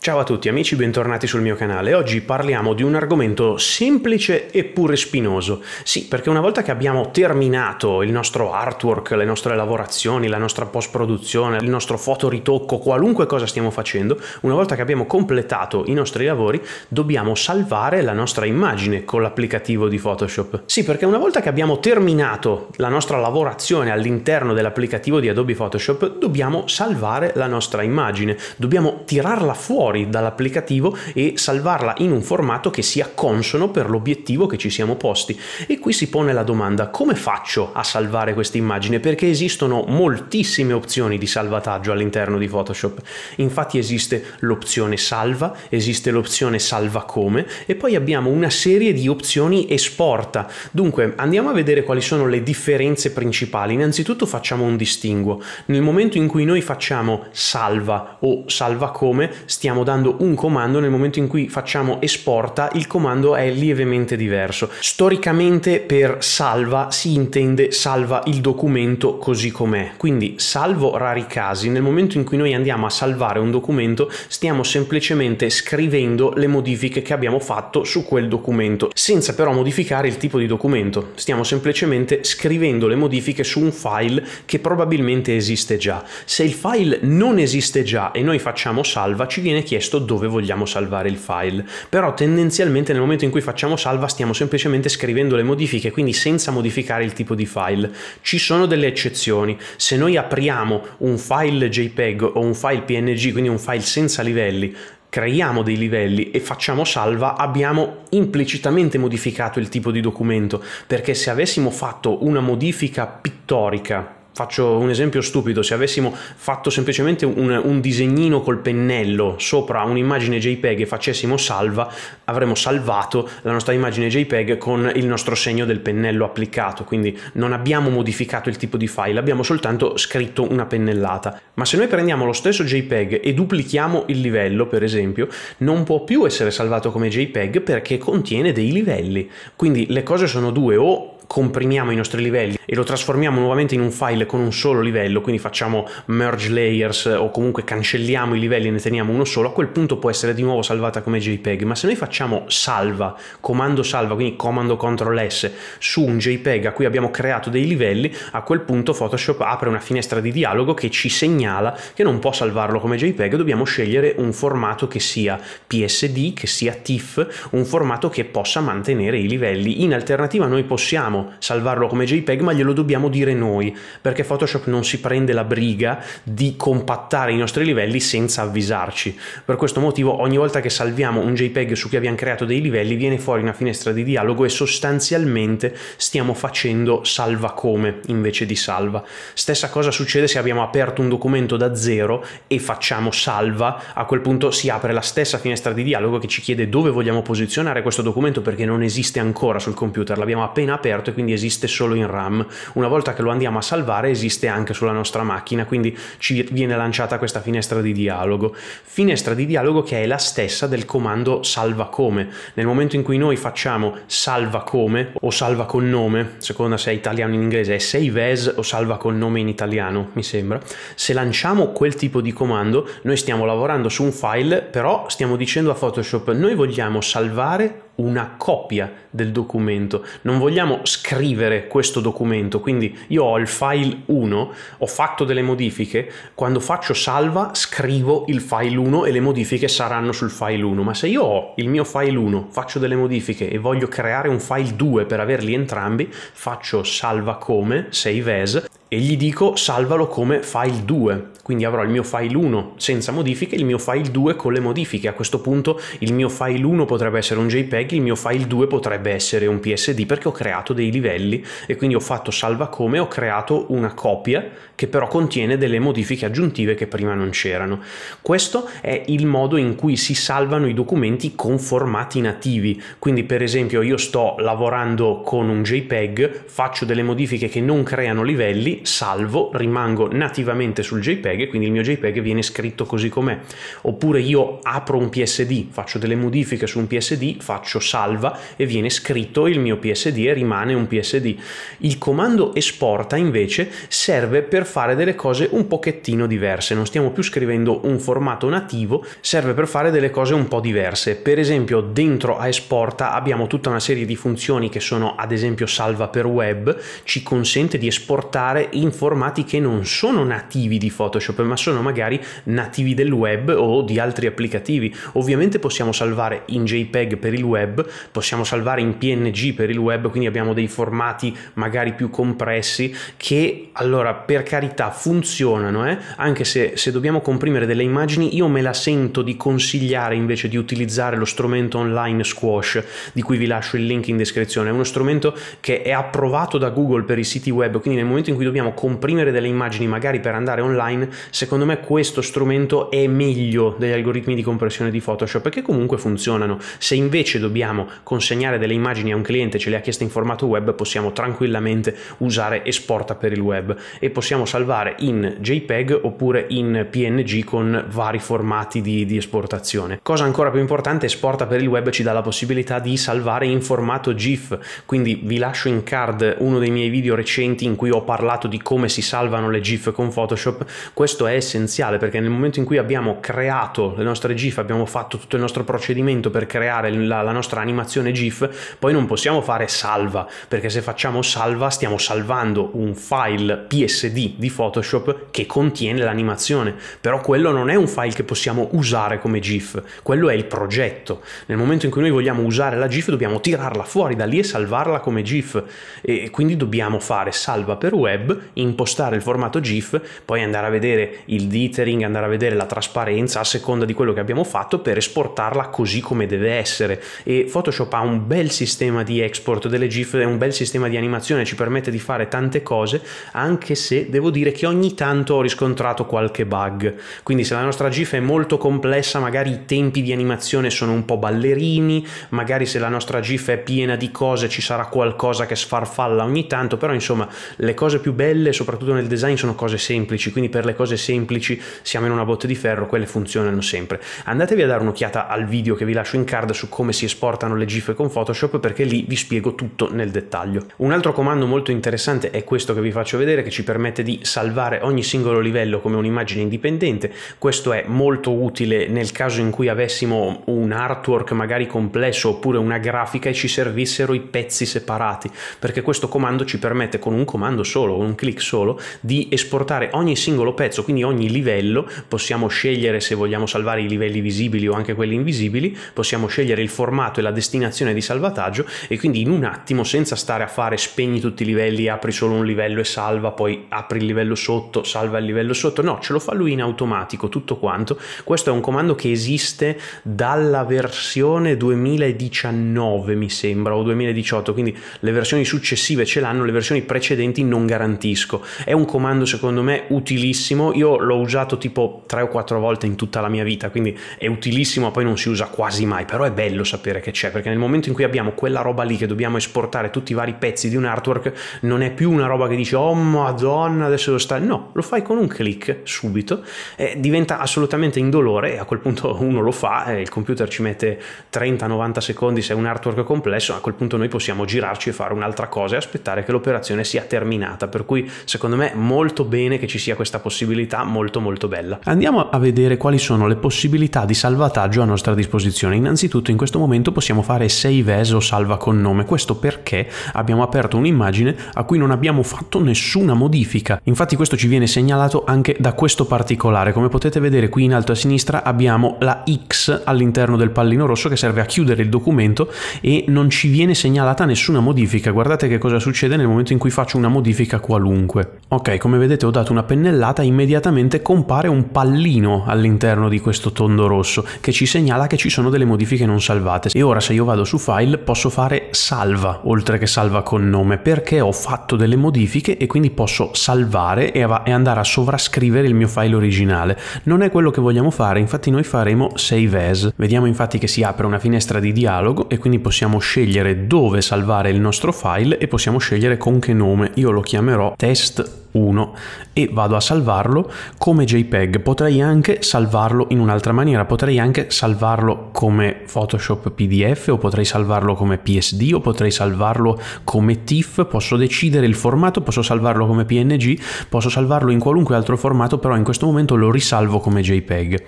Ciao a tutti amici, bentornati sul mio canale. Oggi parliamo di un argomento semplice eppure spinoso. Sì, perché una volta che abbiamo terminato il nostro artwork, le nostre lavorazioni, la nostra post-produzione, il nostro fotoritocco, qualunque cosa stiamo facendo, una volta che abbiamo completato i nostri lavori, dobbiamo salvare la nostra immagine con l'applicativo di Photoshop. Sì, perché una volta che abbiamo terminato la nostra lavorazione all'interno dell'applicativo di Adobe Photoshop, dobbiamo salvare la nostra immagine, dobbiamo tirarla fuori fuori dall'applicativo e salvarla in un formato che sia consono per l'obiettivo che ci siamo posti. E qui si pone la domanda come faccio a salvare questa immagine? Perché esistono moltissime opzioni di salvataggio all'interno di Photoshop. Infatti esiste l'opzione salva, esiste l'opzione salva come e poi abbiamo una serie di opzioni esporta. Dunque andiamo a vedere quali sono le differenze principali. Innanzitutto facciamo un distinguo. Nel momento in cui noi facciamo salva o salva come stiamo stiamo dando un comando, nel momento in cui facciamo esporta il comando è lievemente diverso. Storicamente per salva si intende salva il documento così com'è, quindi salvo rari casi, nel momento in cui noi andiamo a salvare un documento stiamo semplicemente scrivendo le modifiche che abbiamo fatto su quel documento, senza però modificare il tipo di documento, stiamo semplicemente scrivendo le modifiche su un file che probabilmente esiste già. Se il file non esiste già e noi facciamo salva ci viene chiesto dove vogliamo salvare il file, però tendenzialmente nel momento in cui facciamo salva stiamo semplicemente scrivendo le modifiche, quindi senza modificare il tipo di file. Ci sono delle eccezioni, se noi apriamo un file JPEG o un file PNG, quindi un file senza livelli, creiamo dei livelli e facciamo salva, abbiamo implicitamente modificato il tipo di documento, perché se avessimo fatto una modifica pittorica Faccio un esempio stupido, se avessimo fatto semplicemente un, un disegnino col pennello sopra un'immagine JPEG e facessimo salva, avremmo salvato la nostra immagine JPEG con il nostro segno del pennello applicato, quindi non abbiamo modificato il tipo di file, abbiamo soltanto scritto una pennellata. Ma se noi prendiamo lo stesso JPEG e duplichiamo il livello, per esempio, non può più essere salvato come JPEG perché contiene dei livelli. Quindi le cose sono due o comprimiamo i nostri livelli e lo trasformiamo nuovamente in un file con un solo livello, quindi facciamo merge layers o comunque cancelliamo i livelli e ne teniamo uno solo, a quel punto può essere di nuovo salvata come JPEG, ma se noi facciamo salva, comando salva, quindi comando control S su un JPEG a cui abbiamo creato dei livelli, a quel punto Photoshop apre una finestra di dialogo che ci segnala che non può salvarlo come JPEG, dobbiamo scegliere un formato che sia PSD, che sia TIFF, un formato che possa mantenere i livelli. In alternativa noi possiamo possiamo salvarlo come JPEG, ma glielo dobbiamo dire noi, perché Photoshop non si prende la briga di compattare i nostri livelli senza avvisarci. Per questo motivo ogni volta che salviamo un JPEG su cui abbiamo creato dei livelli viene fuori una finestra di dialogo e sostanzialmente stiamo facendo salva come invece di salva. Stessa cosa succede se abbiamo aperto un documento da zero e facciamo salva, a quel punto si apre la stessa finestra di dialogo che ci chiede dove vogliamo posizionare questo documento perché non esiste ancora sul computer, l'abbiamo appena aperto e quindi esiste solo in RAM. Una volta che lo andiamo a salvare esiste anche sulla nostra macchina, quindi ci viene lanciata questa finestra di dialogo. Finestra di dialogo che è la stessa del comando salva come. Nel momento in cui noi facciamo salva come o salva con nome, seconda se è italiano in inglese, è save as o salva con nome in italiano, mi sembra, se lanciamo quel tipo di comando noi stiamo lavorando su un file, però stiamo dicendo a Photoshop noi vogliamo salvare una copia del documento, non vogliamo scrivere questo documento, quindi io ho il file 1, ho fatto delle modifiche, quando faccio salva scrivo il file 1 e le modifiche saranno sul file 1, ma se io ho il mio file 1, faccio delle modifiche e voglio creare un file 2 per averli entrambi, faccio salva come, save as e gli dico salvalo come file 2 quindi avrò il mio file 1 senza modifiche, il mio file 2 con le modifiche. A questo punto il mio file 1 potrebbe essere un JPEG, il mio file 2 potrebbe essere un PSD perché ho creato dei livelli e quindi ho fatto salva come, ho creato una copia che però contiene delle modifiche aggiuntive che prima non c'erano. Questo è il modo in cui si salvano i documenti con formati nativi. Quindi per esempio io sto lavorando con un JPEG, faccio delle modifiche che non creano livelli, salvo, rimango nativamente sul JPEG JPEG e quindi il mio JPEG viene scritto così com'è. Oppure io apro un PSD, faccio delle modifiche su un PSD, faccio salva e viene scritto il mio PSD e rimane un PSD. Il comando esporta invece serve per fare delle cose un pochettino diverse, non stiamo più scrivendo un formato nativo, serve per fare delle cose un po' diverse. Per esempio dentro a esporta abbiamo tutta una serie di funzioni che sono ad esempio salva per web, ci consente di esportare in formati che non sono nativi di Photoshop workshop, ma sono magari nativi del web o di altri applicativi. Ovviamente possiamo salvare in JPEG per il web, possiamo salvare in PNG per il web, quindi abbiamo dei formati magari più compressi che allora per carità funzionano, eh? anche se, se dobbiamo comprimere delle immagini io me la sento di consigliare invece di utilizzare lo strumento online Squash di cui vi lascio il link in descrizione. È uno strumento che è approvato da Google per i siti web, quindi nel momento in cui dobbiamo comprimere delle immagini magari per andare online secondo me questo strumento è meglio degli algoritmi di compressione di Photoshop che comunque funzionano. Se invece dobbiamo consegnare delle immagini a un cliente, ce le ha chieste in formato web, possiamo tranquillamente usare esporta per il web e possiamo salvare in JPEG oppure in PNG con vari formati di, di esportazione. Cosa ancora più importante, esporta per il web ci dà la possibilità di salvare in formato GIF, quindi vi lascio in card uno dei miei video recenti in cui ho parlato di come si salvano le GIF con Photoshop questo è essenziale perché nel momento in cui abbiamo creato le nostre GIF, abbiamo fatto tutto il nostro procedimento per creare la, la nostra animazione GIF, poi non possiamo fare salva, perché se facciamo salva stiamo salvando un file PSD di Photoshop che contiene l'animazione, però quello non è un file che possiamo usare come GIF, quello è il progetto. Nel momento in cui noi vogliamo usare la GIF dobbiamo tirarla fuori da lì e salvarla come GIF e quindi dobbiamo fare salva per web, impostare il formato GIF, poi andare a vedere vedere il dithering, andare a vedere la trasparenza a seconda di quello che abbiamo fatto per esportarla così come deve essere e Photoshop ha un bel sistema di export delle GIF, è un bel sistema di animazione, ci permette di fare tante cose anche se devo dire che ogni tanto ho riscontrato qualche bug, quindi se la nostra GIF è molto complessa magari i tempi di animazione sono un po' ballerini, magari se la nostra GIF è piena di cose ci sarà qualcosa che sfarfalla ogni tanto, però insomma le cose più belle soprattutto nel design sono cose semplici, quindi per le cose semplici, siamo in una botte di ferro, quelle funzionano sempre. Andatevi a dare un'occhiata al video che vi lascio in card su come si esportano le GIF con Photoshop perché lì vi spiego tutto nel dettaglio. Un altro comando molto interessante è questo che vi faccio vedere che ci permette di salvare ogni singolo livello come un'immagine indipendente. Questo è molto utile nel caso in cui avessimo un artwork magari complesso oppure una grafica e ci servissero i pezzi separati, perché questo comando ci permette con un comando solo, con un clic solo, di esportare ogni singolo pezzo prezzo, quindi ogni livello possiamo scegliere se vogliamo salvare i livelli visibili o anche quelli invisibili, possiamo scegliere il formato e la destinazione di salvataggio e quindi in un attimo senza stare a fare spegni tutti i livelli, apri solo un livello e salva, poi apri il livello sotto, salva il livello sotto, no, ce lo fa lui in automatico tutto quanto. Questo è un comando che esiste dalla versione 2019 mi sembra o 2018, quindi le versioni successive ce l'hanno, le versioni precedenti non garantisco. È un comando secondo me utilissimo utilissimo, io l'ho usato tipo 3 o 4 volte in tutta la mia vita, quindi è utilissimo, poi non si usa quasi mai, però è bello sapere che c'è, perché nel momento in cui abbiamo quella roba lì che dobbiamo esportare tutti i vari pezzi di un artwork, non è più una roba che dice "Oh madonna, adesso lo sta". No, lo fai con un clic subito, e diventa assolutamente indolore e a quel punto uno lo fa, eh, il computer ci mette 30-90 secondi se è un artwork complesso, a quel punto noi possiamo girarci e fare un'altra cosa e aspettare che l'operazione sia terminata, per cui secondo me molto bene che ci sia questa possibilità possibilità molto molto bella. Andiamo a vedere quali sono le possibilità di salvataggio a nostra disposizione. Innanzitutto in questo momento possiamo fare save as o salva con nome, questo perché abbiamo aperto un'immagine a cui non abbiamo fatto nessuna modifica. Infatti questo ci viene segnalato anche da questo particolare, come potete vedere qui in alto a sinistra abbiamo la X all'interno del pallino rosso che serve a chiudere il documento e non ci viene segnalata nessuna modifica, guardate che cosa succede nel momento in cui faccio una modifica qualunque. Ok, come vedete ho dato una pennellata in immediatamente compare un pallino all'interno di questo tondo rosso che ci segnala che ci sono delle modifiche non salvate. E ora se io vado su file posso fare salva oltre che salva con nome perché ho fatto delle modifiche e quindi posso salvare e, e andare a sovrascrivere il mio file originale. Non è quello che vogliamo fare, infatti noi faremo save as. Vediamo infatti che si apre una finestra di dialogo e quindi possiamo scegliere dove salvare il nostro file e possiamo scegliere con che nome. Io lo chiamerò test 1 e vado a salvarlo salvarlo come JPEG, potrei anche salvarlo in un'altra maniera, potrei anche salvarlo come Photoshop PDF o potrei salvarlo come PSD o potrei salvarlo come TIFF, posso decidere il formato, posso salvarlo come PNG, posso salvarlo in qualunque altro formato, però in questo momento lo risalvo come JPEG.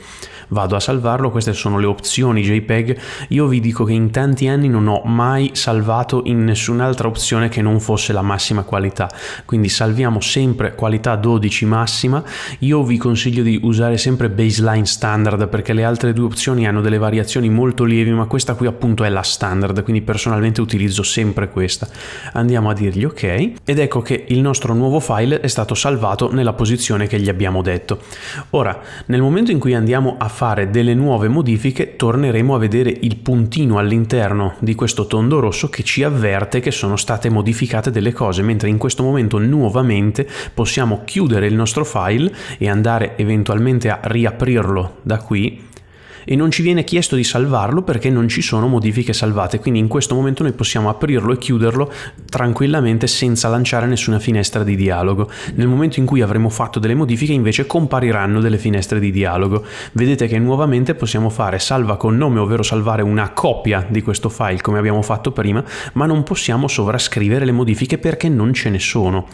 Vado a salvarlo, queste sono le opzioni JPEG, io vi dico che in tanti anni non ho mai salvato in nessun'altra opzione che non fosse la massima qualità, quindi salviamo sempre qualità 12 massima io vi consiglio di usare sempre baseline standard perché le altre due opzioni hanno delle variazioni molto lievi, ma questa qui appunto è la standard, quindi personalmente utilizzo sempre questa. Andiamo a dirgli ok ed ecco che il nostro nuovo file è stato salvato nella posizione che gli abbiamo detto. Ora, nel momento in cui andiamo a fare delle nuove modifiche, torneremo a vedere il puntino all'interno di questo tondo rosso che ci avverte che sono state modificate delle cose, mentre in questo momento nuovamente possiamo chiudere il nostro file file e andare eventualmente a riaprirlo da qui e non ci viene chiesto di salvarlo perché non ci sono modifiche salvate, quindi in questo momento noi possiamo aprirlo e chiuderlo tranquillamente senza lanciare nessuna finestra di dialogo. Nel momento in cui avremo fatto delle modifiche invece compariranno delle finestre di dialogo. Vedete che nuovamente possiamo fare salva con nome, ovvero salvare una copia di questo file come abbiamo fatto prima, ma non possiamo sovrascrivere le modifiche perché non ce ne sono.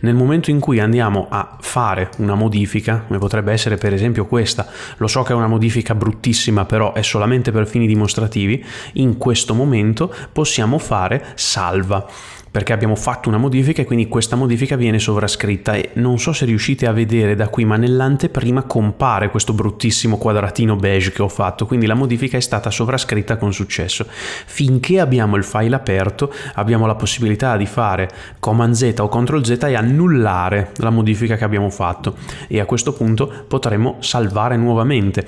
Nel momento in cui andiamo a fare una modifica, come potrebbe essere per esempio questa, lo so che è una modifica bruttissima, altissima però è solamente per fini dimostrativi, in questo momento possiamo fare salva perché abbiamo fatto una modifica e quindi questa modifica viene sovrascritta e non so se riuscite a vedere da qui ma nell'anteprima compare questo bruttissimo quadratino beige che ho fatto quindi la modifica è stata sovrascritta con successo finché abbiamo il file aperto abbiamo la possibilità di fare command z o ctrl z e annullare la modifica che abbiamo fatto e a questo punto potremo salvare nuovamente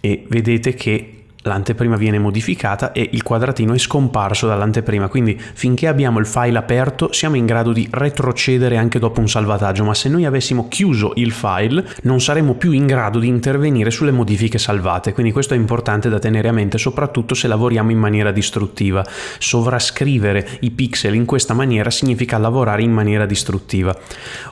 e vedete che l'anteprima viene modificata e il quadratino è scomparso dall'anteprima, quindi finché abbiamo il file aperto siamo in grado di retrocedere anche dopo un salvataggio, ma se noi avessimo chiuso il file non saremmo più in grado di intervenire sulle modifiche salvate, quindi questo è importante da tenere a mente soprattutto se lavoriamo in maniera distruttiva. Sovrascrivere i pixel in questa maniera significa lavorare in maniera distruttiva.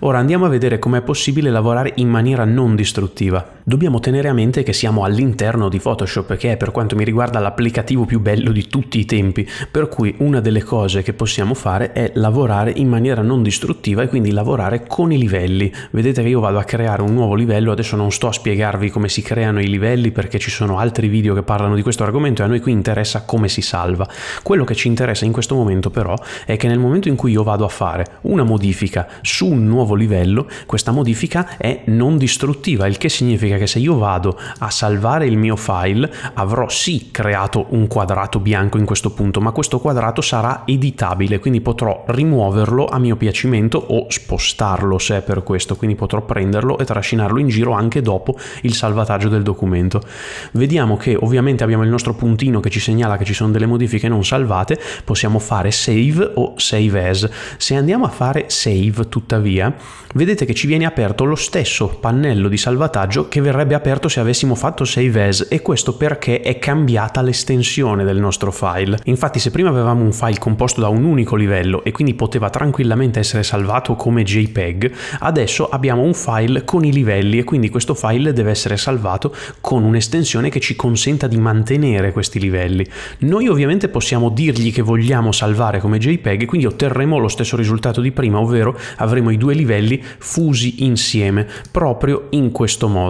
Ora andiamo a vedere com'è possibile lavorare in maniera non distruttiva. Dobbiamo tenere a mente che siamo all'interno di Photoshop che è per quanto quanto mi riguarda l'applicativo più bello di tutti i tempi, per cui una delle cose che possiamo fare è lavorare in maniera non distruttiva e quindi lavorare con i livelli. Vedete che io vado a creare un nuovo livello, adesso non sto a spiegarvi come si creano i livelli perché ci sono altri video che parlano di questo argomento e a noi qui interessa come si salva. Quello che ci interessa in questo momento però è che nel momento in cui io vado a fare una modifica su un nuovo livello, questa modifica è non distruttiva, il che significa che se io vado a salvare il mio file avrò avrò sì creato un quadrato bianco in questo punto, ma questo quadrato sarà editabile, quindi potrò rimuoverlo a mio piacimento o spostarlo se è per questo, quindi potrò prenderlo e trascinarlo in giro anche dopo il salvataggio del documento. Vediamo che ovviamente abbiamo il nostro puntino che ci segnala che ci sono delle modifiche non salvate, possiamo fare save o save as. Se andiamo a fare save tuttavia, vedete che ci viene aperto lo stesso pannello di salvataggio che verrebbe aperto se avessimo fatto save as e questo perché è cambiata l'estensione del nostro file. Infatti se prima avevamo un file composto da un unico livello e quindi poteva tranquillamente essere salvato come JPEG, adesso abbiamo un file con i livelli e quindi questo file deve essere salvato con un'estensione che ci consenta di mantenere questi livelli. Noi ovviamente possiamo dirgli che vogliamo salvare come JPEG e quindi otterremo lo stesso risultato di prima, ovvero avremo i due livelli fusi insieme, proprio in questo modo.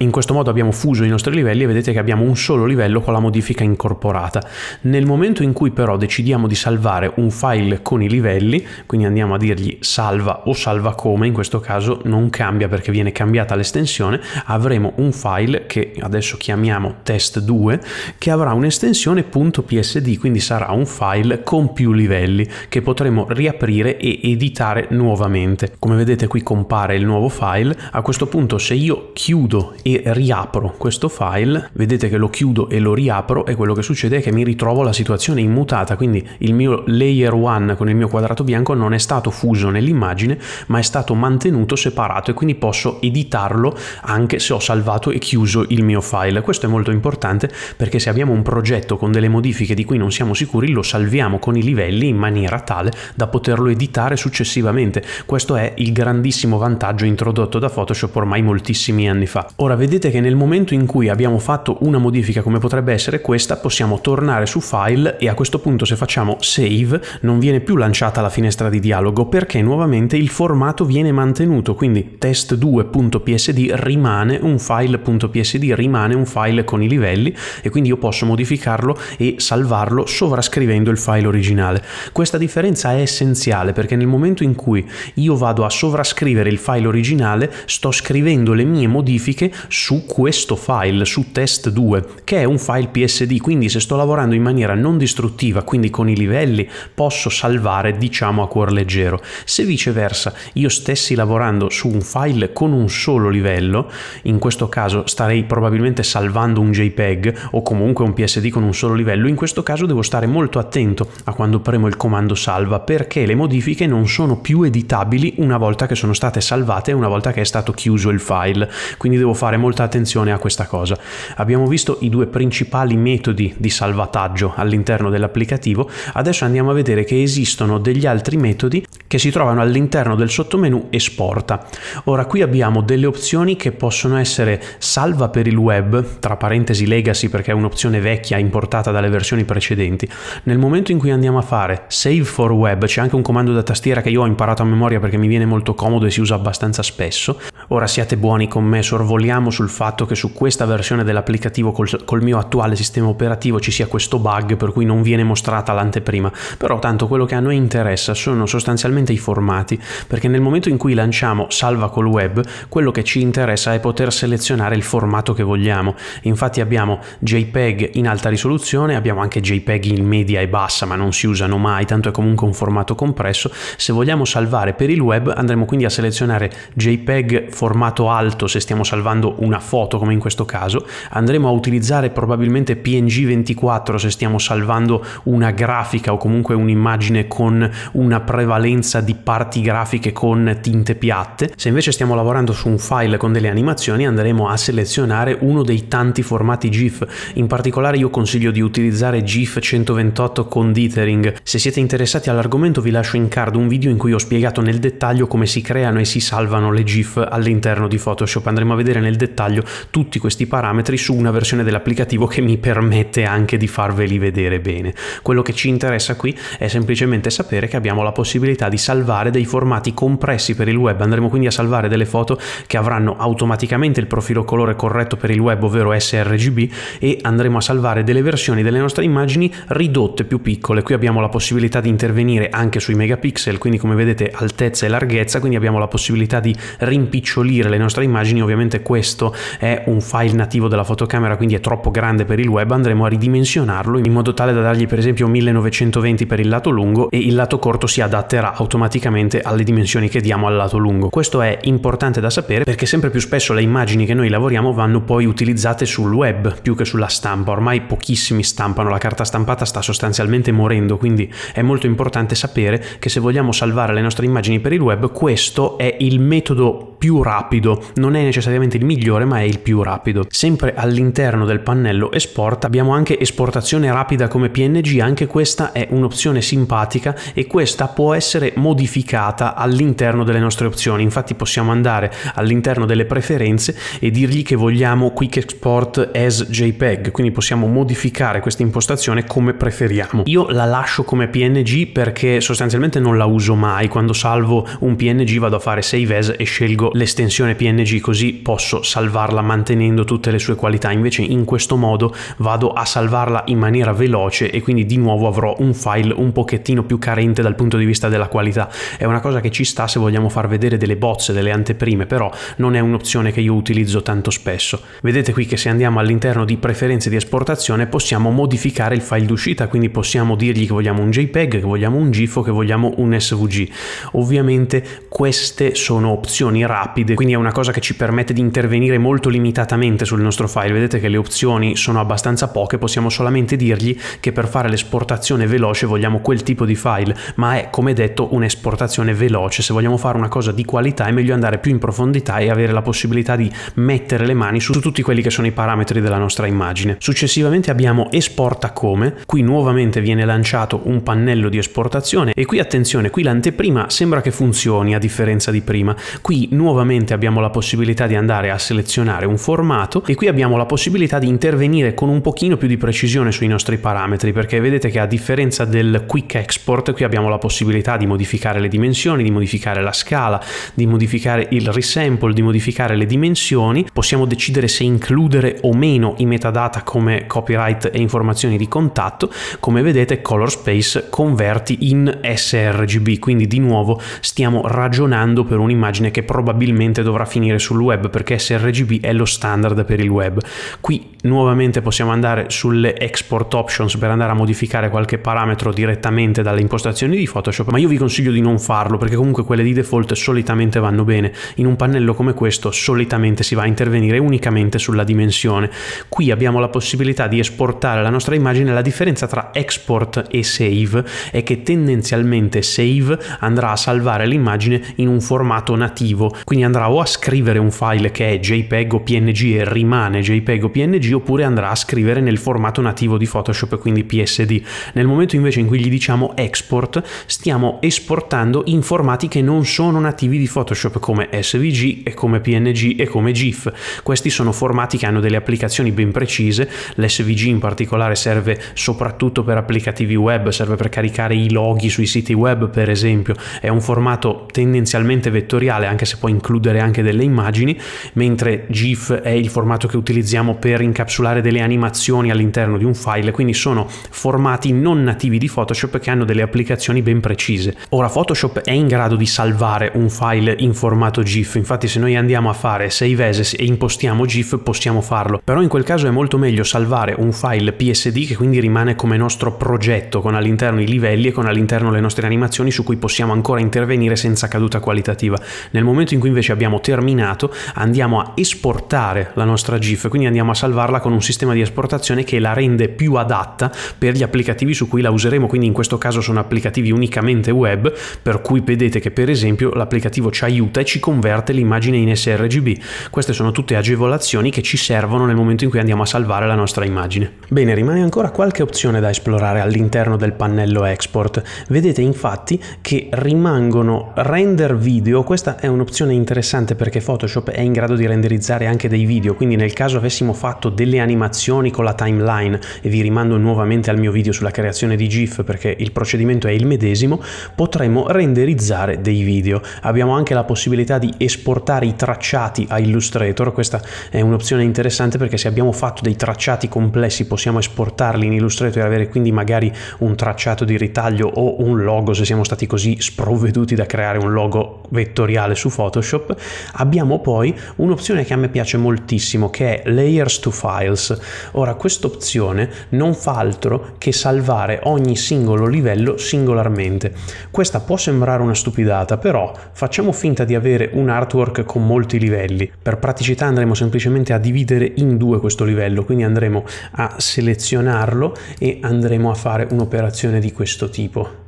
In questo modo abbiamo fuso i nostri livelli e vedete che abbiamo un solo livello con la modifica incorporata. Nel momento in cui però decidiamo di salvare un file con i livelli, quindi andiamo a dirgli salva o salva come, in questo caso non cambia perché viene cambiata l'estensione, avremo un file che adesso chiamiamo test2 che avrà un'estensione .psd, quindi sarà un file con più livelli che potremo riaprire e editare nuovamente. Come vedete qui compare il nuovo file, a questo punto se io chiudo e riapro questo file, vedete che lo chiudo e lo riapro e quello che succede è che mi ritrovo la situazione immutata, quindi il mio layer 1 con il mio quadrato bianco non è stato fuso nell'immagine ma è stato mantenuto separato e quindi posso editarlo anche se ho salvato e chiuso il mio file. Questo è molto importante perché se abbiamo un progetto con delle modifiche di cui non siamo sicuri lo salviamo con i livelli in maniera tale da poterlo editare successivamente. Questo è il grandissimo vantaggio introdotto da Photoshop ormai moltissimi anni fa. Ora vedete che nel momento in cui abbiamo fatto una modifica come potrebbe essere questa, possiamo tornare su File e a questo punto se facciamo Save non viene più lanciata la finestra di dialogo perché nuovamente il formato viene mantenuto, quindi test2.psd rimane un file.psd, rimane un file con i livelli e quindi io posso modificarlo e salvarlo sovrascrivendo il file originale. Questa differenza è essenziale perché nel momento in cui io vado a sovrascrivere il file originale sto scrivendo le mie modifiche su questo file, su test2, che è un file PSD, quindi se sto lavorando in maniera non distruttiva, quindi con i livelli, posso salvare diciamo a cuor leggero. Se viceversa io stessi lavorando su un file con un solo livello, in questo caso starei probabilmente salvando un JPEG o comunque un PSD con un solo livello, in questo caso devo stare molto attento a quando premo il comando salva perché le modifiche non sono più editabili una volta che sono state salvate e una volta che è stato chiuso il file. Quindi devo fare fare molta attenzione a questa cosa. Abbiamo visto i due principali metodi di salvataggio all'interno dell'applicativo, adesso andiamo a vedere che esistono degli altri metodi che si trovano all'interno del sottomenu esporta. Ora qui abbiamo delle opzioni che possono essere salva per il web, tra parentesi legacy perché è un'opzione vecchia importata dalle versioni precedenti. Nel momento in cui andiamo a fare save for web, c'è anche un comando da tastiera che io ho imparato a memoria perché mi viene molto comodo e si usa abbastanza spesso, Ora siate buoni con me, sorvoliamo sul fatto che su questa versione dell'applicativo col, col, mio attuale sistema operativo ci sia questo bug per cui non viene mostrata l'anteprima, però tanto quello che a noi interessa sono sostanzialmente i formati, perché nel momento in cui lanciamo salva col web, quello che ci interessa è poter selezionare il formato che vogliamo. Infatti abbiamo JPEG in alta risoluzione, abbiamo anche JPEG in media e bassa, ma non si usano mai, tanto è comunque un formato compresso. Se vogliamo salvare per il web andremo quindi a selezionare JPEG formato alto se stiamo salvando una foto come in questo caso, andremo a utilizzare probabilmente PNG24 se stiamo salvando una grafica o comunque un'immagine con una prevalenza di parti grafiche con tinte piatte, se invece stiamo lavorando su un file con delle animazioni andremo a selezionare uno dei tanti formati GIF, in particolare io consiglio di utilizzare GIF 128 con dithering, se siete interessati all'argomento vi lascio in card un video in cui ho spiegato nel dettaglio come si creano e si salvano le GIF al all'interno di Photoshop. Andremo a vedere nel dettaglio tutti questi parametri su una versione dell'applicativo che mi permette anche di farveli vedere bene. Quello che ci interessa qui è semplicemente sapere che abbiamo la possibilità di salvare dei formati compressi per il web. Andremo quindi a salvare delle foto che avranno automaticamente il profilo colore corretto per il web, ovvero sRGB, e andremo a salvare delle versioni delle nostre immagini ridotte, più piccole. Qui abbiamo la possibilità di intervenire anche sui megapixel, quindi come vedete altezza e larghezza, quindi abbiamo la possibilità di rimpicciolire snocciolire le nostre immagini, ovviamente questo è un file nativo della fotocamera, quindi è troppo grande per il web, andremo a ridimensionarlo in modo tale da dargli per esempio 1920 per il lato lungo e il lato corto si adatterà automaticamente alle dimensioni che diamo al lato lungo. Questo è importante da sapere perché sempre più spesso le immagini che noi lavoriamo vanno poi utilizzate sul web più che sulla stampa, ormai pochissimi stampano, la carta stampata sta sostanzialmente morendo, quindi è molto importante sapere che se vogliamo salvare le nostre immagini per il web questo è il metodo più rapido, non è necessariamente il migliore ma è il più rapido. Sempre all'interno del pannello esport abbiamo anche esportazione rapida come PNG, anche questa è un'opzione simpatica e questa può essere modificata all'interno delle nostre opzioni, infatti possiamo andare all'interno delle preferenze e dirgli che vogliamo quick export as JPEG, quindi possiamo modificare questa impostazione come preferiamo. Io la lascio come PNG perché sostanzialmente non la uso mai, quando salvo un PNG vado a fare save as e scelgo l'estensione l'estensione PNG così posso salvarla mantenendo tutte le sue qualità, invece in questo modo vado a salvarla in maniera veloce e quindi di nuovo avrò un file un pochettino più carente dal punto di vista della qualità. È una cosa che ci sta se vogliamo far vedere delle bozze, delle anteprime, però non è un'opzione che io utilizzo tanto spesso. Vedete qui che se andiamo all'interno di preferenze di esportazione possiamo modificare il file d'uscita, quindi possiamo dirgli che vogliamo un JPEG, che vogliamo un GIF o che vogliamo un SVG. Ovviamente queste sono opzioni rapide valide, quindi è una cosa che ci permette di intervenire molto limitatamente sul nostro file. Vedete che le opzioni sono abbastanza poche, possiamo solamente dirgli che per fare l'esportazione veloce vogliamo quel tipo di file, ma è come detto un'esportazione veloce. Se vogliamo fare una cosa di qualità è meglio andare più in profondità e avere la possibilità di mettere le mani su tutti quelli che sono i parametri della nostra immagine. Successivamente abbiamo esporta come, qui nuovamente viene lanciato un pannello di esportazione e qui attenzione, qui l'anteprima sembra che funzioni a differenza di prima. Qui nuovamente nuovamente abbiamo la possibilità di andare a selezionare un formato e qui abbiamo la possibilità di intervenire con un pochino più di precisione sui nostri parametri perché vedete che a differenza del quick export qui abbiamo la possibilità di modificare le dimensioni, di modificare la scala, di modificare il resample, di modificare le dimensioni, possiamo decidere se includere o meno i metadata come copyright e informazioni di contatto, come vedete Color Space converti in sRGB, quindi di nuovo stiamo ragionando per un'immagine che probabilmente probabilmente dovrà finire sul web perché sRGB è lo standard per il web. Qui nuovamente possiamo andare sulle export options per andare a modificare qualche parametro direttamente dalle impostazioni di Photoshop, ma io vi consiglio di non farlo perché comunque quelle di default solitamente vanno bene. In un pannello come questo solitamente si va a intervenire unicamente sulla dimensione. Qui abbiamo la possibilità di esportare la nostra immagine, la differenza tra export e save è che tendenzialmente save andrà a salvare l'immagine in un formato nativo, quindi andrà o a scrivere un file che è JPEG o PNG e rimane JPEG o PNG oppure andrà a scrivere nel formato nativo di Photoshop e quindi PSD. Nel momento invece in cui gli diciamo export stiamo esportando in formati che non sono nativi di Photoshop come SVG e come PNG e come GIF. Questi sono formati che hanno delle applicazioni ben precise, l'SVG in particolare serve soprattutto per applicativi web, serve per caricare i loghi sui siti web per esempio, è un formato tendenzialmente vettoriale anche se può include includere anche delle immagini, mentre GIF è il formato che utilizziamo per incapsulare delle animazioni all'interno di un file, quindi sono formati non nativi di Photoshop che hanno delle applicazioni ben precise. Ora Photoshop è in grado di salvare un file in formato GIF, infatti se noi andiamo a fare save as e impostiamo GIF possiamo farlo, però in quel caso è molto meglio salvare un file PSD che quindi rimane come nostro progetto con all'interno i livelli e con all'interno le nostre animazioni su cui possiamo ancora intervenire senza caduta qualitativa. Nel momento in cui invece invece abbiamo terminato, andiamo a esportare la nostra GIF, quindi andiamo a salvarla con un sistema di esportazione che la rende più adatta per gli applicativi su cui la useremo, quindi in questo caso sono applicativi unicamente web, per cui vedete che per esempio l'applicativo ci aiuta e ci converte l'immagine in sRGB. Queste sono tutte agevolazioni che ci servono nel momento in cui andiamo a salvare la nostra immagine. Bene, rimane ancora qualche opzione da esplorare all'interno del pannello export. Vedete infatti che rimangono render video, questa è un'opzione interessante interessante perché Photoshop è in grado di renderizzare anche dei video, quindi nel caso avessimo fatto delle animazioni con la timeline, e vi rimando nuovamente al mio video sulla creazione di GIF perché il procedimento è il medesimo, potremmo renderizzare dei video. Abbiamo anche la possibilità di esportare i tracciati a Illustrator, questa è un'opzione interessante perché se abbiamo fatto dei tracciati complessi possiamo esportarli in Illustrator e avere quindi magari un tracciato di ritaglio o un logo se siamo stati così sprovveduti da creare un logo vettoriale su Photoshop Photoshop, abbiamo poi un'opzione che a me piace moltissimo che è Layers to Files. Ora quest'opzione non fa altro che salvare ogni singolo livello singolarmente. Questa può sembrare una stupidata, però facciamo finta di avere un artwork con molti livelli. Per praticità andremo semplicemente a dividere in due questo livello, quindi andremo a selezionarlo e andremo a fare un'operazione di questo tipo.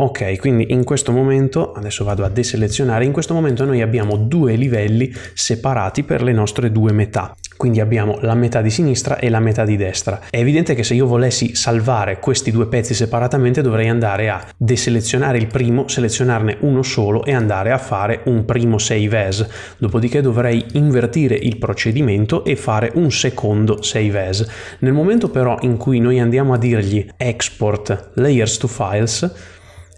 Ok, quindi in questo momento, adesso vado a deselezionare, in questo momento noi abbiamo due livelli separati per le nostre due metà. Quindi abbiamo la metà di sinistra e la metà di destra. È evidente che se io volessi salvare questi due pezzi separatamente dovrei andare a deselezionare il primo, selezionarne uno solo e andare a fare un primo save as. Dopodiché dovrei invertire il procedimento e fare un secondo save as. Nel momento però in cui noi andiamo a dirgli export layers to files,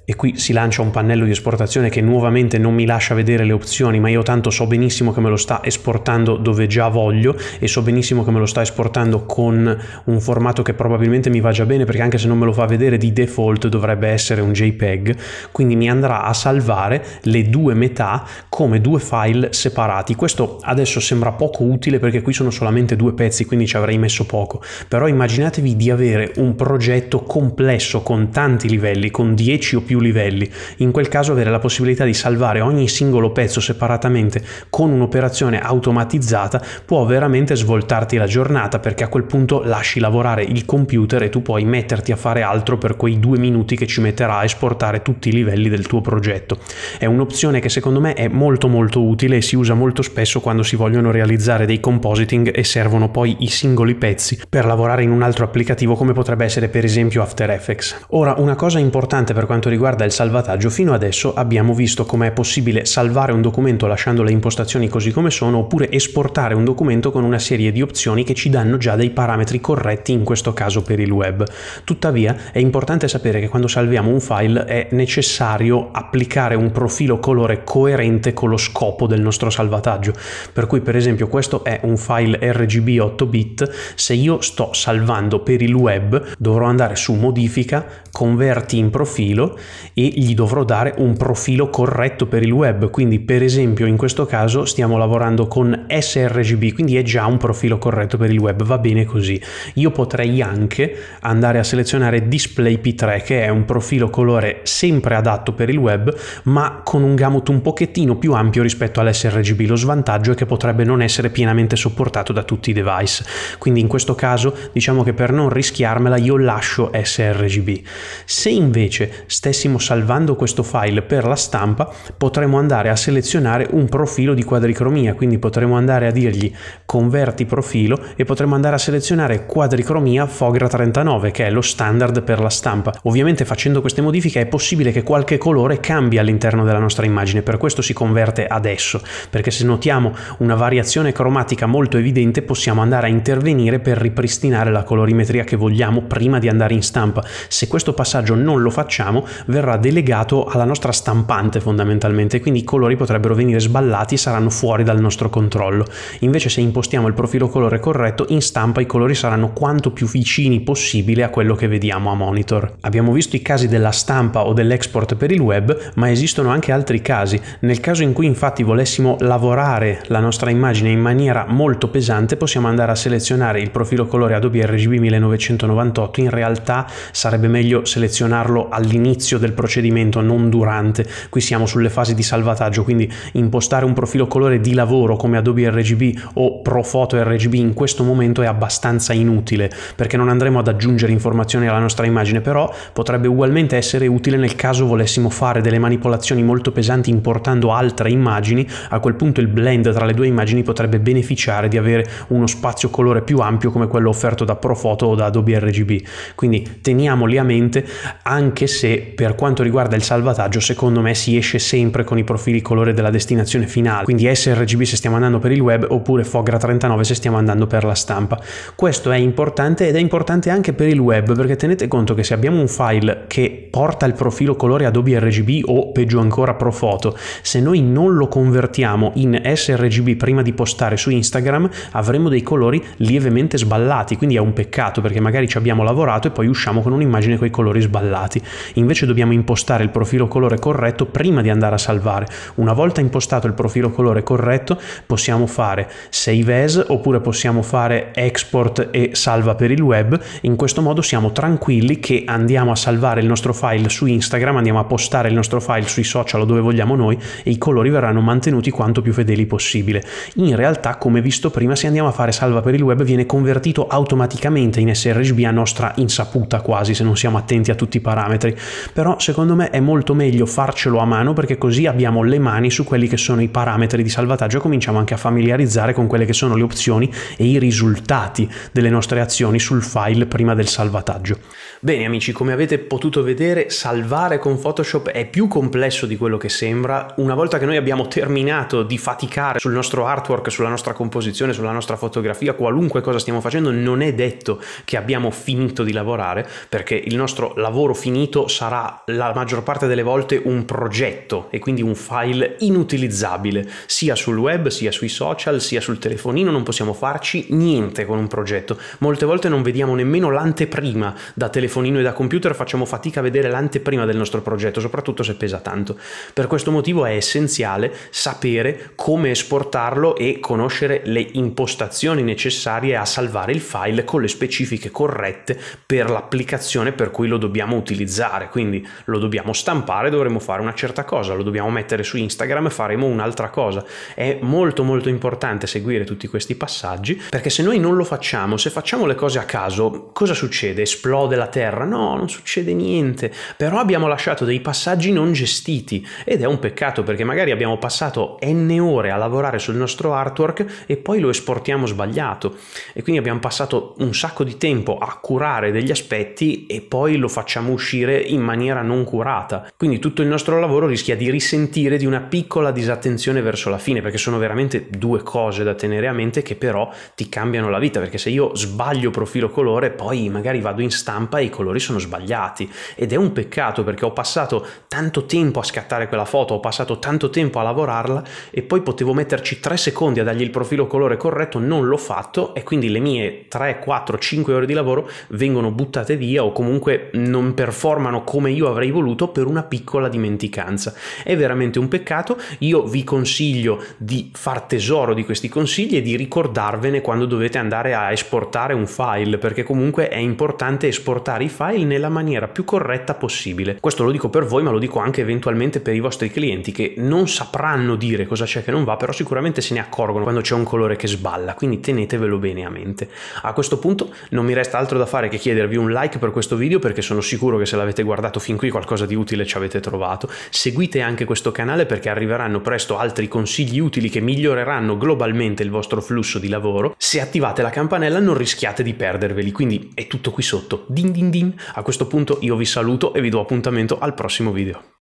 e qui si lancia un pannello di esportazione che nuovamente non mi lascia vedere le opzioni, ma io tanto so benissimo che me lo sta esportando dove già voglio e so benissimo che me lo sta esportando con un formato che probabilmente mi va già bene perché anche se non me lo fa vedere di default dovrebbe essere un JPEG, quindi mi andrà a salvare le due metà come due file separati. Questo adesso sembra poco utile perché qui sono solamente due pezzi, quindi ci avrei messo poco, però immaginatevi di avere un progetto complesso con tanti livelli, con 10 o più livelli, in quel caso avere la possibilità di salvare ogni singolo pezzo separatamente con un'operazione automatizzata può veramente svoltarti la giornata perché a quel punto lasci lavorare il computer e tu puoi metterti a fare altro per quei due minuti che ci metterà a esportare tutti i livelli del tuo progetto. È un'opzione che secondo me è molto molto utile e si usa molto spesso quando si vogliono realizzare dei compositing e servono poi i singoli pezzi per lavorare in un altro applicativo come potrebbe essere per esempio After Effects. Ora una cosa importante per quanto riguarda riguarda il salvataggio, fino adesso abbiamo visto come è possibile salvare un documento lasciando le impostazioni così come sono oppure esportare un documento con una serie di opzioni che ci danno già dei parametri corretti in questo caso per il web. Tuttavia è importante sapere che quando salviamo un file è necessario applicare un profilo colore coerente con lo scopo del nostro salvataggio. Per cui per esempio questo è un file RGB 8 bit, se io sto salvando per il web dovrò andare su modifica, converti in profilo e gli dovrò dare un profilo corretto per il web. Quindi per esempio in questo caso stiamo lavorando con sRGB, quindi è già un profilo corretto per il web, va bene così. Io potrei anche andare a selezionare Display P3 che è un profilo colore sempre adatto per il web ma con un gamut un pochettino più ampio rispetto all'sRGB. Lo svantaggio è che potrebbe non essere pienamente sopportato da tutti i device. Quindi in questo caso diciamo che per non rischiarmela io lascio sRGB. Se invece stessi stessimo salvando questo file per la stampa, potremmo andare a selezionare un profilo di quadricromia, quindi potremmo andare a dirgli converti profilo e potremmo andare a selezionare quadricromia Fogra 39, che è lo standard per la stampa. Ovviamente facendo queste modifiche è possibile che qualche colore cambi all'interno della nostra immagine, per questo si converte adesso, perché se notiamo una variazione cromatica molto evidente possiamo andare a intervenire per ripristinare la colorimetria che vogliamo prima di andare in stampa. Se questo passaggio non lo facciamo, verrà delegato alla nostra stampante fondamentalmente, quindi i colori potrebbero venire sballati e saranno fuori dal nostro controllo. Invece se impostiamo il profilo colore corretto, in stampa i colori saranno quanto più vicini possibile a quello che vediamo a monitor. Abbiamo visto i casi della stampa o dell'export per il web, ma esistono anche altri casi. Nel caso in cui infatti volessimo lavorare la nostra immagine in maniera molto pesante, possiamo andare a selezionare il profilo colore Adobe RGB 1998, in realtà sarebbe meglio selezionarlo all'inizio del procedimento, non durante. Qui siamo sulle fasi di salvataggio, quindi impostare un profilo colore di lavoro come Adobe RGB o Profoto RGB in questo momento è abbastanza inutile, perché non andremo ad aggiungere informazioni alla nostra immagine, però potrebbe ugualmente essere utile nel caso volessimo fare delle manipolazioni molto pesanti importando altre immagini, a quel punto il blend tra le due immagini potrebbe beneficiare di avere uno spazio colore più ampio come quello offerto da Profoto o da Adobe RGB. Quindi teniamoli a mente anche se per per quanto riguarda il salvataggio secondo me si esce sempre con i profili colore della destinazione finale, quindi sRGB se stiamo andando per il web oppure Fogra 39 se stiamo andando per la stampa. Questo è importante ed è importante anche per il web perché tenete conto che se abbiamo un file che porta il profilo colore Adobe RGB o peggio ancora Profoto, se noi non lo convertiamo in sRGB prima di postare su Instagram avremo dei colori lievemente sballati, quindi è un peccato perché magari ci abbiamo lavorato e poi usciamo con un'immagine con i colori sballati. Invece dobbiamo dobbiamo impostare il profilo colore corretto prima di andare a salvare. Una volta impostato il profilo colore corretto possiamo fare save as oppure possiamo fare export e salva per il web. In questo modo siamo tranquilli che andiamo a salvare il nostro file su Instagram, andiamo a postare il nostro file sui social o dove vogliamo noi e i colori verranno mantenuti quanto più fedeli possibile. In realtà, come visto prima, se andiamo a fare salva per il web viene convertito automaticamente in SRGB a nostra insaputa quasi se non siamo attenti a tutti i parametri. Però però secondo me è molto meglio farcelo a mano perché così abbiamo le mani su quelli che sono i parametri di salvataggio e cominciamo anche a familiarizzare con quelle che sono le opzioni e i risultati delle nostre azioni sul file prima del salvataggio. Bene amici, come avete potuto vedere, salvare con Photoshop è più complesso di quello che sembra. Una volta che noi abbiamo terminato di faticare sul nostro artwork, sulla nostra composizione, sulla nostra fotografia, qualunque cosa stiamo facendo, non è detto che abbiamo finito di lavorare, perché il nostro lavoro finito sarà la maggior parte delle volte un progetto e quindi un file inutilizzabile, sia sul web, sia sui social, sia sul telefonino, non possiamo farci niente con un progetto. Molte volte non vediamo nemmeno l'anteprima da telefono telefonino e da computer facciamo fatica a vedere l'anteprima del nostro progetto, soprattutto se pesa tanto. Per questo motivo è essenziale sapere come esportarlo e conoscere le impostazioni necessarie a salvare il file con le specifiche corrette per l'applicazione per cui lo dobbiamo utilizzare. Quindi lo dobbiamo stampare, dovremo fare una certa cosa, lo dobbiamo mettere su Instagram e faremo un'altra cosa. È molto molto importante seguire tutti questi passaggi perché se noi non lo facciamo, se facciamo le cose a caso, cosa succede? Esplode la terra terra, no, non succede niente, però abbiamo lasciato dei passaggi non gestiti ed è un peccato perché magari abbiamo passato n ore a lavorare sul nostro artwork e poi lo esportiamo sbagliato e quindi abbiamo passato un sacco di tempo a curare degli aspetti e poi lo facciamo uscire in maniera non curata. Quindi tutto il nostro lavoro rischia di risentire di una piccola disattenzione verso la fine perché sono veramente due cose da tenere a mente che però ti cambiano la vita perché se io sbaglio profilo colore poi magari vado in stampa e i colori sono sbagliati ed è un peccato perché ho passato tanto tempo a scattare quella foto, ho passato tanto tempo a lavorarla e poi potevo metterci 3 secondi a dargli il profilo colore corretto, non l'ho fatto e quindi le mie 3, 4, 5 ore di lavoro vengono buttate via o comunque non performano come io avrei voluto per una piccola dimenticanza. È veramente un peccato, io vi consiglio di far tesoro di questi consigli e di ricordarvene quando dovete andare a esportare un file perché comunque è importante esportare i file nella maniera più corretta possibile. Questo lo dico per voi, ma lo dico anche eventualmente per i vostri clienti che non sapranno dire cosa c'è che non va, però sicuramente se ne accorgono quando c'è un colore che sballa, quindi tenetevelo bene a mente. A questo punto non mi resta altro da fare che chiedervi un like per questo video perché sono sicuro che se l'avete guardato fin qui qualcosa di utile ci avete trovato. Seguite anche questo canale perché arriveranno presto altri consigli utili che miglioreranno globalmente il vostro flusso di lavoro. Se attivate la campanella non rischiate di perderveli, quindi è tutto qui sotto. Din din din A questo punto io vi saluto e vi do appuntamento al prossimo video.